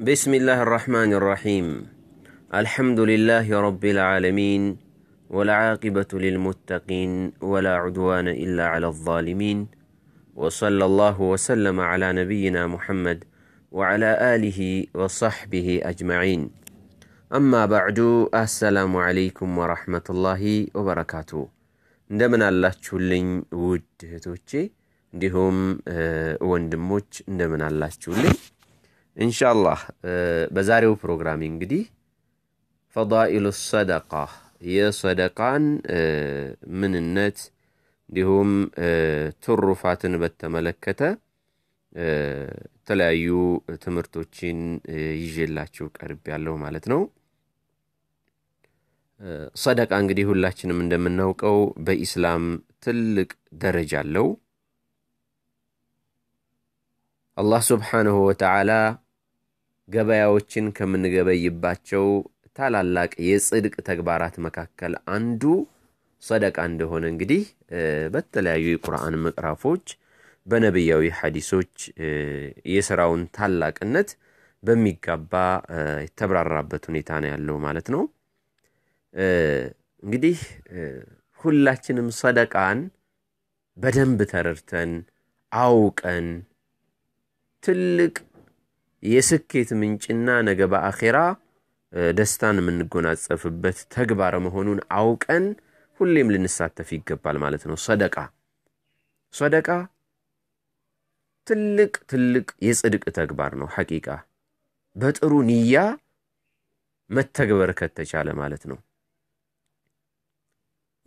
بسم الله الرحمن الرحيم الحمد لله رب العالمين والعاقبة للمتقين ولا عدوان إلا على الظالمين وصلى الله وسلم على نبينا محمد وعلى آله وصحبه أجمعين أما بعد السلام عليكم ورحمة الله وبركاته እንደምን አላችሁልኝ ውድ እህቶቼ وندموش ندمنا الله تشولين ኢንሻአላህ በዛሬው ፕሮግራም እንግዲህ ፈዳኢሉ ሰደቃ የሰደቃን ምንነት እንዲሁም ትሩፋትን በተመለከተ የተለያዩ ትምህርቶችን ይዤላችሁ ቀርብ ያለው ማለት ነው። ሰደቃ እንግዲህ ሁላችንም እንደምናውቀው በኢስላም ትልቅ ደረጃ አለው። አላህ ስብሓንሁ ወተዓላ ገበያዎችን ከምንገበይባቸው ታላላቅ የጽድቅ ተግባራት መካከል አንዱ ሰደቃ እንደሆነ እንግዲህ በተለያዩ የቁርአን ምዕራፎች በነቢያዊ ሐዲሶች የሥራውን ታላቅነት በሚጋባ የተብራራበት ሁኔታ ነው ያለው ማለት ነው። እንግዲህ ሁላችንም ሰደቃን በደንብ ተረድተን አውቀን ትልቅ የስኬት ምንጭና ነገ በአኼራ ደስታን የምንጎናጸፍበት ተግባር መሆኑን አውቀን ሁሌም ልንሳተፍ ይገባል ማለት ነው። ሰደቃ ሰደቃ ትልቅ ትልቅ የጽድቅ ተግባር ነው። ሐቂቃ በጥሩ ንያ መተግበር ከተቻለ ማለት ነው።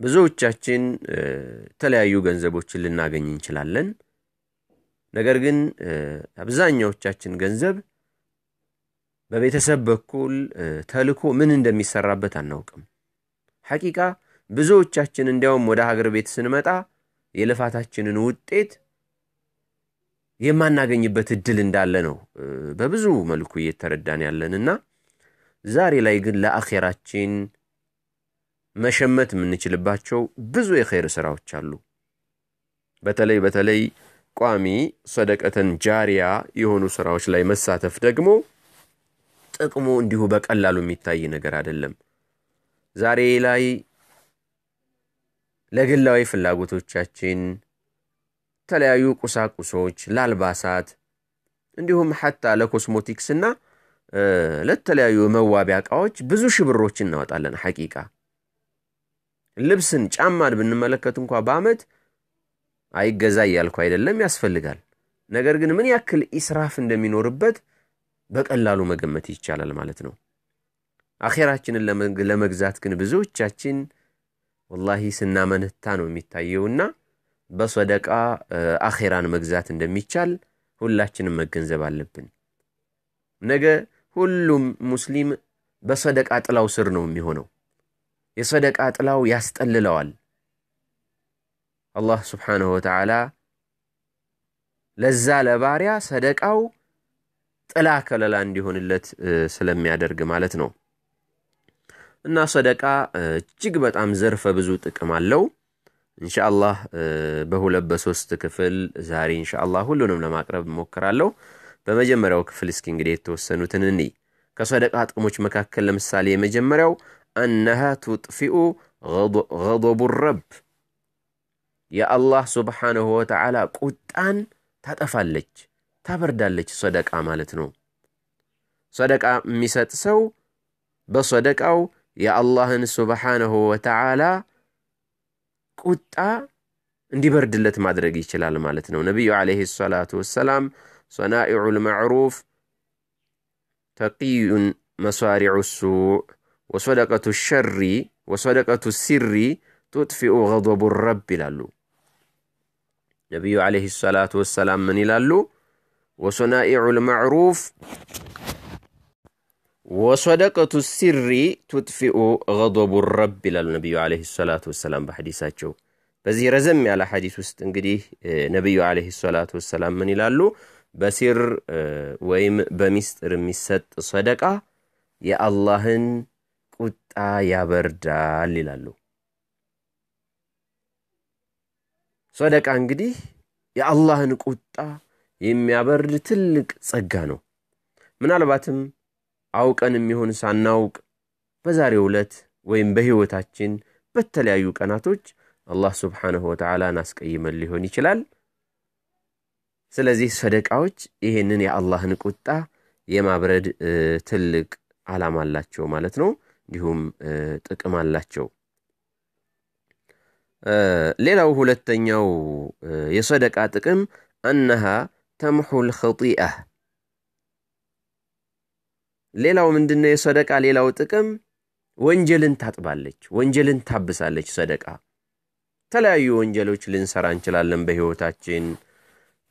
ብዙዎቻችን የተለያዩ ገንዘቦችን ልናገኝ እንችላለን። ነገር ግን አብዛኛዎቻችን ገንዘብ በቤተሰብ በኩል ተልኮ ምን እንደሚሰራበት አናውቅም። ሐቂቃ ብዙዎቻችን እንዲያውም ወደ ሀገር ቤት ስንመጣ የልፋታችንን ውጤት የማናገኝበት እድል እንዳለ ነው በብዙ መልኩ እየተረዳን ያለንና ዛሬ ላይ ግን ለአኼራችን መሸመት የምንችልባቸው ብዙ የኸይር ስራዎች አሉ። በተለይ በተለይ ቋሚ ሰደቀተን ጃሪያ የሆኑ ስራዎች ላይ መሳተፍ ደግሞ ጥቅሙ እንዲሁ በቀላሉ የሚታይ ነገር አይደለም። ዛሬ ላይ ለግላዊ ፍላጎቶቻችን የተለያዩ ቁሳቁሶች ለአልባሳት፣ እንዲሁም ሐታ ለኮስሞቲክስና ለተለያዩ መዋቢያ እቃዎች ብዙ ሽብሮች እናወጣለን። ሐቂቃ ልብስን፣ ጫማን ብንመለከት እንኳ በዓመት አይገዛ እያልኩ አይደለም፣ ያስፈልጋል። ነገር ግን ምን ያክል ኢስራፍ እንደሚኖርበት በቀላሉ መገመት ይቻላል ማለት ነው። አኼራችንን ለመግዛት ግን ብዙዎቻችን ወላሂ ስናመነታ ነው የሚታየውና በሰደቃ አኼራን መግዛት እንደሚቻል ሁላችንም መገንዘብ አለብን። ነገ ሁሉም ሙስሊም በሰደቃ ጥላው ስር ነው የሚሆነው። የሰደቃ ጥላው ያስጠልለዋል። አላህ ስብሓንሁ ወተዓላ ለዛ ለባሪያ ሰደቃው ጥላ ከለላ እንዲሆንለት ስለሚያደርግ ማለት ነው። እና ሰደቃ እጅግ በጣም ዘርፈ ብዙ ጥቅም አለው። እንሻአላህ በሁለት በሶስት ክፍል ዛሬ እንሻአላህ ሁሉንም ለማቅረብ ሞክራለሁ በመጀመሪያው ክፍል እስኪ እንግዲህ የተወሰኑትን እኒ ከሰደቃ ጥቅሞች መካከል ለምሳሌ የመጀመሪያው አነሃ ቱጥፊኡ ገضቡ ረብ የአላህ ስብሓንሁ ወተዓላ ቁጣን ታጠፋለች። ታበርዳለች ሰደቃ ማለት ነው። ሰደቃ የሚሰጥ ሰው በሰደቃው የአላህን ሱብሓነሁ ወተዓላ ቁጣ እንዲበርድለት ማድረግ ይችላል ማለት ነው። ነቢዩ ዓለይሂ ሰላቱ ወሰላም ሰናኢዑል መዕሩፍ ተቂዩን መሳሪዑ ሱዕ ወሰደቀቱ ሸሪ ወሰደቀቱ ሲሪ ቱጥፊኡ ገضቡ ረብ ይላሉ። ነቢዩ ዓለይሂ ሰላቱ ወሰላም ምን ይላሉ? وصنائع المعروف ወሶደቀቱ ሲሪ ቱጥፊኡ ገضቡ ረብ ይላሉ ነቢዩ አለ ሰላቱ ወሰላም በሐዲሳቸው በዚህ ረዘም ያለ ሐዲስ ውስጥ እንግዲህ ነቢዩ አለ ሰላቱ ወሰላም ምን ይላሉ በሲር ወይም በሚስጥር የሚሰጥ ሰደቃ የአላህን ቁጣ ያበርዳል ይላሉ ሰደቃ እንግዲህ የአላህን ቁጣ የሚያበርድ ትልቅ ጸጋ ነው። ምናልባትም አውቀን የሚሆን ሳናውቅ በዛሬው ዕለት ወይም በሕይወታችን በተለያዩ ቀናቶች አላህ ስብሓንሁ ወተዓላን አስቀይመን ሊሆን ይችላል። ስለዚህ ሰደቃዎች ይህንን የአላህን ቁጣ የማብረድ ትልቅ ዓላማ አላቸው ማለት ነው። እንዲሁም ጥቅም አላቸው። ሌላው ሁለተኛው የሰደቃ ጥቅም አነሃ ተምሑ ልኸጢአ ሌላው ምንድነው የሰደቃ ሌላው ጥቅም ወንጀልን ታጥባለች፣ ወንጀልን ታብሳለች። ሰደቃ የተለያዩ ወንጀሎች ልንሰራ እንችላለን በሕይወታችን።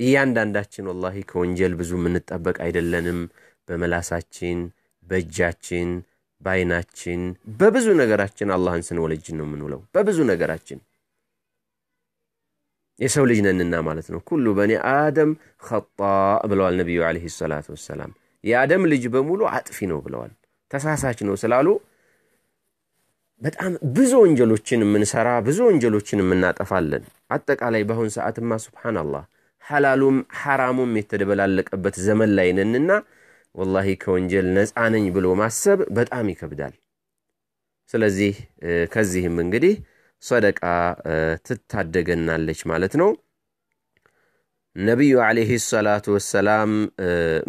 እያንዳንዳችን ወላሂ ከወንጀል ብዙ የምንጠበቅ አይደለንም። በመላሳችን፣ በእጃችን፣ በአይናችን፣ በብዙ ነገራችን አላህን ስንወለጅን ነው የምንውለው በብዙ ነገራችን የሰው ልጅ ነንና ማለት ነው። ኩሉ በኒ አደም ኸጣ ብለዋል ነቢዩ ለ ሰላት ወሰላም። የአደም ልጅ በሙሉ አጥፊ ነው ብለዋል። ተሳሳች ነው ስላሉ በጣም ብዙ ወንጀሎችን የምንሰራ ብዙ ወንጀሎችን የምናጠፋለን። አጠቃላይ በአሁን ሰዓትማ ስብሓናላህ ሐላሉም ሐራሙም የተደበላለቀበት ዘመን ላይ ነንና ወላሂ ከወንጀል ነፃነኝ ብሎ ማሰብ በጣም ይከብዳል። ስለዚህ ከዚህም እንግዲህ ሰደቃ ትታደገናለች ማለት ነው። ነቢዩ ዓለይህ ሰላቱ ወሰላም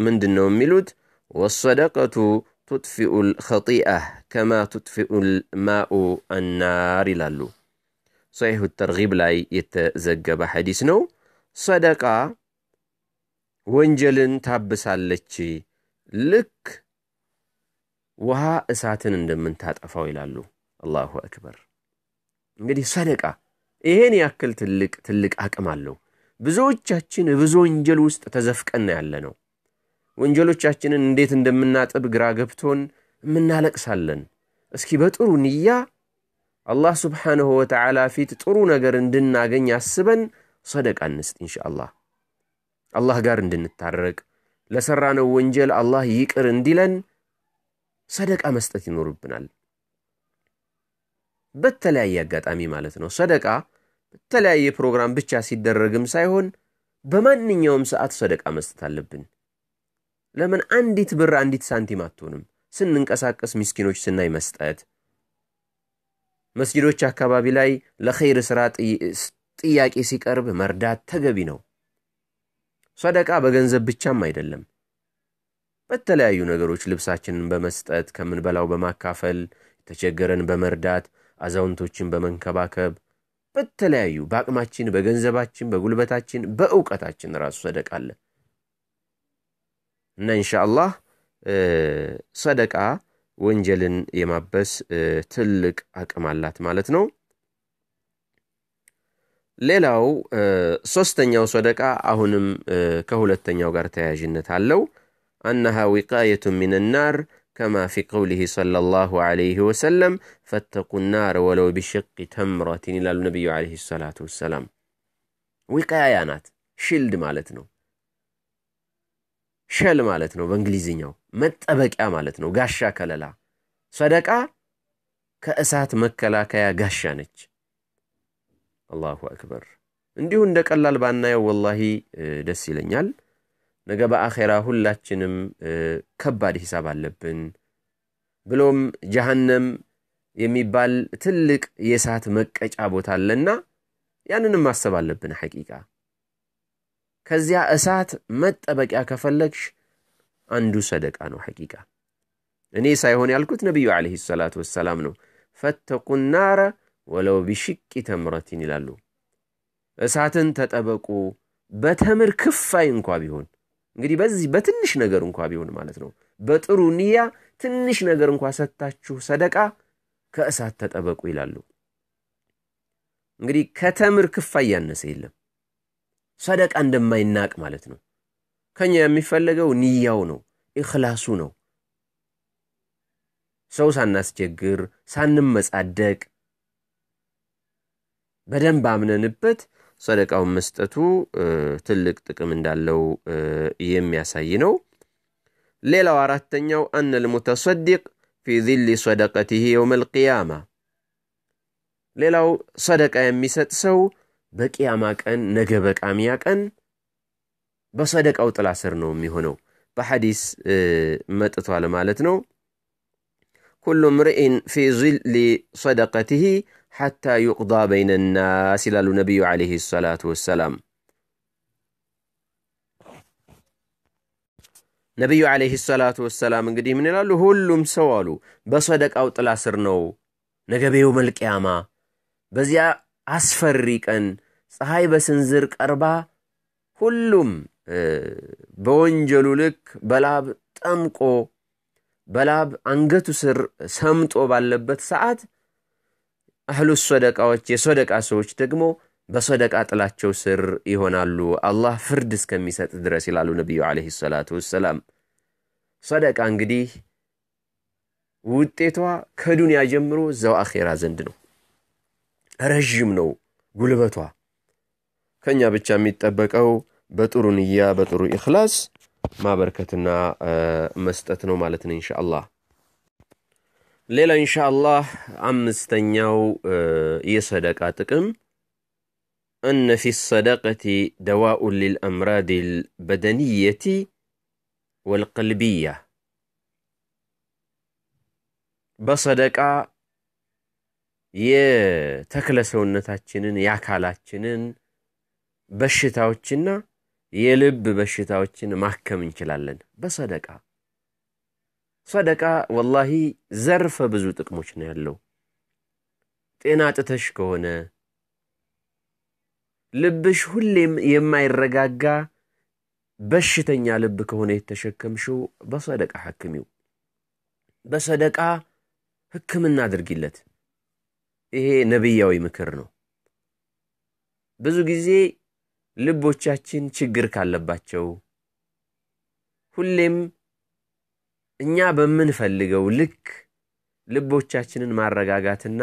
ምንድን ነው የሚሉት? ወሰደቀቱ ቱጥፊኡ ልኸጢአ ከማ ቱጥፊኡ ልማኡ አናር ይላሉ። ሰሒሑ ተርጊብ ላይ የተዘገበ ሐዲስ ነው። ሰደቃ ወንጀልን ታብሳለች ልክ ውሃ እሳትን እንደምንታጠፋው ይላሉ። አላሁ አክበር። እንግዲህ ሰደቃ ይሄን ያክል ትልቅ ትልቅ አቅም አለው። ብዙዎቻችን ብዙ ወንጀል ውስጥ ተዘፍቀን ያለ ነው። ወንጀሎቻችንን እንዴት እንደምናጥብ ግራ ገብቶን እምናለቅሳለን። እስኪ በጥሩ ንያ አላህ ስብሓንሁ ወተዓላ ፊት ጥሩ ነገር እንድናገኝ አስበን ሰደቃ እንስጥ እንሻ አላህ ጋር እንድንታረቅ ለሠራነው ወንጀል አላህ ይቅር እንዲለን ሰደቃ መስጠት ይኖርብናል። በተለያየ አጋጣሚ ማለት ነው። ሰደቃ በተለያየ ፕሮግራም ብቻ ሲደረግም ሳይሆን በማንኛውም ሰዓት ሰደቃ መስጠት አለብን። ለምን አንዲት ብር አንዲት ሳንቲም አትሆንም? ስንንቀሳቀስ ምስኪኖች ስናይ መስጠት፣ መስጂዶች አካባቢ ላይ ለኸይር ሥራ ጥያቄ ሲቀርብ መርዳት ተገቢ ነው። ሰደቃ በገንዘብ ብቻም አይደለም። በተለያዩ ነገሮች ልብሳችንን በመስጠት ከምንበላው በማካፈል የተቸገረን በመርዳት አዛውንቶችን በመንከባከብ በተለያዩ በአቅማችን፣ በገንዘባችን፣ በጉልበታችን፣ በእውቀታችን ራሱ ሰደቃ አለ እና እንሻአላህ ሰደቃ ወንጀልን የማበስ ትልቅ አቅም አላት ማለት ነው። ሌላው ሶስተኛው ሰደቃ አሁንም ከሁለተኛው ጋር ተያያዥነት አለው። አነሃ ዊቃየቱን ሚንናር كما في قوله صلى الله عليه وسلم فاتقوا النار ولو بشق تمرة إلى النبي عليه الصلاة والسلام وقايانات شلد مالتنا ሸል ማለት ነው በእንግሊዝኛው መጠበቂያ ማለት ነው ጋሻ ከለላ ሰደቃ ከእሳት كيا ጋሻ نج الله أكبر እንዲሁ هندك ቀላል ባናየው ወላሂ دسي لنيال ነገ በአኼራ ሁላችንም ከባድ ሂሳብ አለብን። ብሎም ጀሃነም የሚባል ትልቅ የእሳት መቀጫ ቦታ አለና ያንንም ማሰብ አለብን። ሐቂቃ ከዚያ እሳት መጠበቂያ ከፈለግሽ አንዱ ሰደቃ ነው። ሐቂቃ እኔ ሳይሆን ያልኩት ነቢዩ ዓለይሂ ሰላት ወሰላም ነው። ፈተቁ ናረ ወለው ቢሽቂ ተምረትን ይላሉ። እሳትን ተጠበቁ በተምር ክፋይ እንኳ ቢሆን እንግዲህ በዚህ በትንሽ ነገር እንኳ ቢሆን ማለት ነው በጥሩ ንያ ትንሽ ነገር እንኳ ሰታችሁ ሰደቃ ከእሳት ተጠበቁ ይላሉ። እንግዲህ ከተምር ክፋ እያነሰ የለም። ሰደቃ እንደማይናቅ ማለት ነው። ከኛ የሚፈለገው ንያው ነው፣ ኢኽላሱ ነው። ሰው ሳናስቸግር፣ ሳንመጻደቅ በደንብ አምነንበት ሰደቃውን መስጠቱ ትልቅ ጥቅም እንዳለው የሚያሳይ ነው። ሌላው አራተኛው አነ ልሙተሰዲቅ ፊ ዚል ሰደቀትህ የውም ልቅያማ። ሌላው ሰደቃ የሚሰጥ ሰው በቅያማ ቀን ነገ በቃሚያ ቀን በሰደቃው ጥላ ስር ነው የሚሆነው። በሐዲስ መጥቷል ማለት ነው። ኩሉ ምርኢን ፊ ዚል ሰደቀትህ ሐታ ዩቅዳ በይነ ናስ ይላሉ ነቢዩ ዓለይሂ ሰላቱ ወሰላም። ነቢዩ ዓለይሂ ሰላቱ ወሰላም እንግዲህ ምን ይላሉ? ሁሉም ሰው አሉ በሰደቃው ጥላ ስር ነው። ነገቤው መልቅያማ በዚያ አስፈሪ ቀን ፀሐይ በስንዝር ቀርባ ሁሉም በወንጀሉ ልክ በላብ ጠምቆ በላብ አንገቱ ስር ሰምጦ ባለበት ሰዓት አህሉ ሶደቃዎች የሶደቃ ሰዎች ደግሞ በሶደቃ ጥላቸው ስር ይሆናሉ አላህ ፍርድ እስከሚሰጥ ድረስ ይላሉ ነቢዩ ለ ሰላቱ ወሰላም። ሶደቃ እንግዲህ ውጤቷ ከዱንያ ጀምሮ ዘው አኼራ ዘንድ ነው። ረዥም ነው ጉልበቷ። ከእኛ ብቻ የሚጠበቀው በጥሩ ንያ በጥሩ ኢኽላስ ማበርከትና መስጠት ነው ማለት ነው እንሻ አላህ። ሌላ ኢንሻአላህ አምስተኛው የሰደቃ ጥቅም እነ ፊ ሰደቀቲ ደዋኡ ልልአምራድ ልበደንየቲ ወልቀልቢያ በሰደቃ የተክለ ሰውነታችንን የአካላችንን በሽታዎችና የልብ በሽታዎችን ማከም እንችላለን በሰደቃ ሰደቃ ወላሂ ዘርፈ ብዙ ጥቅሞች ነው ያለው። ጤና ጥተሽ ከሆነ ልብሽ ሁሌም የማይረጋጋ በሽተኛ ልብ ከሆነ የተሸከምሽው በሰደቃ ሐክሚው፣ በሰደቃ ሕክምና አድርጊለት። ይሄ ነቢያዊ ምክር ነው። ብዙ ጊዜ ልቦቻችን ችግር ካለባቸው ሁሌም እኛ በምንፈልገው ልክ ልቦቻችንን ማረጋጋትና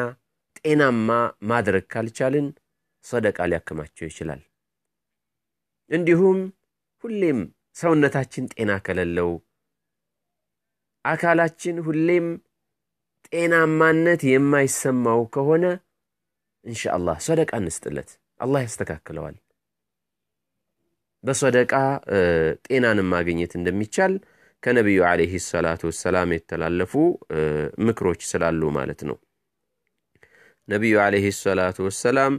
ጤናማ ማድረግ ካልቻልን ሰደቃ ሊያክማቸው ይችላል። እንዲሁም ሁሌም ሰውነታችን ጤና ከሌለው አካላችን ሁሌም ጤናማነት የማይሰማው ከሆነ እንሻ አላህ ሰደቃ እንስጥለት፣ አላህ ያስተካክለዋል። በሰደቃ ጤናንም ማግኘት እንደሚቻል ከነቢዩ ዓለይሂ ሰላት ወሰላም የተላለፉ ምክሮች ስላሉ ማለት ነው። ነቢዩ ዓለይሂ ሰላት ወሰላም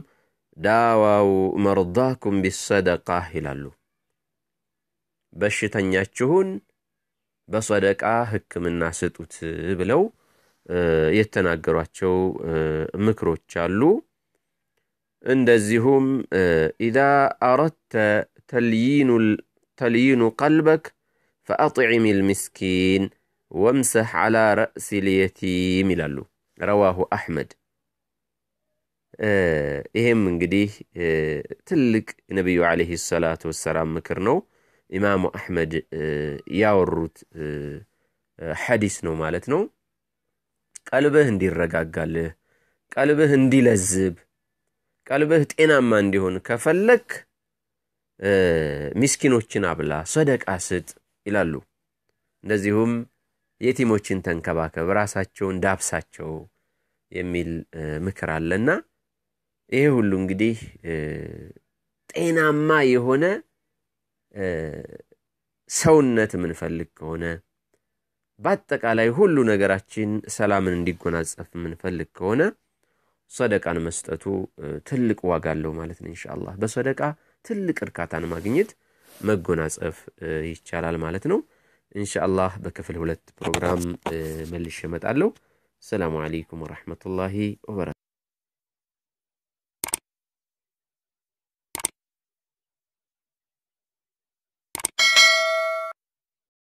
ዳዋው መርዳኩም ቢሰደቃ ይላሉ። በሽተኛችሁን በሰደቃ ህክምና ስጡት ብለው የተናገሯቸው ምክሮች አሉ። እንደዚሁም ኢዛ አረድተ ተልይኑ ቀልበክ ፈአጥዒም ልምስኪን ወምሰህ ዓላ ረእሲ ልየቲም ይላሉ ረዋሁ አሕመድ። ይህም እንግዲህ ትልቅ ነቢዩ ዓለይህ ሰላቱ ወሰላም ምክር ነው። ኢማሙ አሕመድ ያወሩት ሐዲስ ነው ማለት ነው። ቀልብህ እንዲረጋጋልህ፣ ቀልብህ እንዲለዝብ፣ ቀልብህ ጤናማ እንዲሆን ከፈለክ ሚስኪኖችን አብላ፣ ሰደቃ ስጥ። ይላሉ። እንደዚሁም የቲሞችን ተንከባከብ፣ ራሳቸውን ዳብሳቸው የሚል ምክር አለና ይሄ ሁሉ እንግዲህ ጤናማ የሆነ ሰውነት የምንፈልግ ከሆነ በአጠቃላይ ሁሉ ነገራችን ሰላምን እንዲጎናጸፍ የምንፈልግ ከሆነ ሰደቃን መስጠቱ ትልቅ ዋጋ አለው ማለት ነው። ኢንሻአላህ በሰደቃ ትልቅ እርካታን ማግኘት መጎናጸፍ ይቻላል ማለት ነው። ኢንሻአላህ በክፍል ሁለት ፕሮግራም መልሼ እመጣለሁ። ሰላሙ አለይኩም ወረሕመቱላሂ ወበረካቱ።